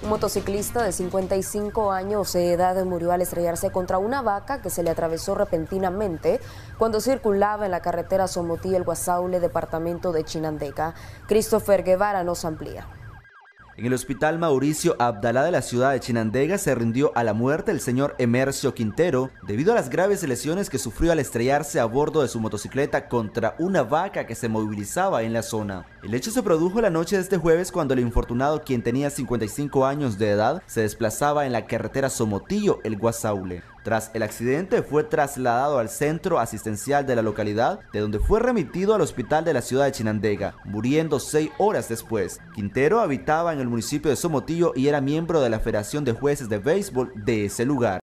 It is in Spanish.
Un motociclista de 55 años de edad murió al estrellarse contra una vaca que se le atravesó repentinamente cuando circulaba en la carretera Somotí-El Guasaule, departamento de Chinandeca. Christopher Guevara nos amplía. En el hospital Mauricio Abdalá de la ciudad de Chinandega se rindió a la muerte el señor Emercio Quintero debido a las graves lesiones que sufrió al estrellarse a bordo de su motocicleta contra una vaca que se movilizaba en la zona. El hecho se produjo la noche de este jueves cuando el infortunado, quien tenía 55 años de edad, se desplazaba en la carretera Somotillo, el Guasaule. Tras el accidente fue trasladado al centro asistencial de la localidad, de donde fue remitido al hospital de la ciudad de Chinandega, muriendo seis horas después. Quintero habitaba en el municipio de Somotillo y era miembro de la Federación de Jueces de Béisbol de ese lugar.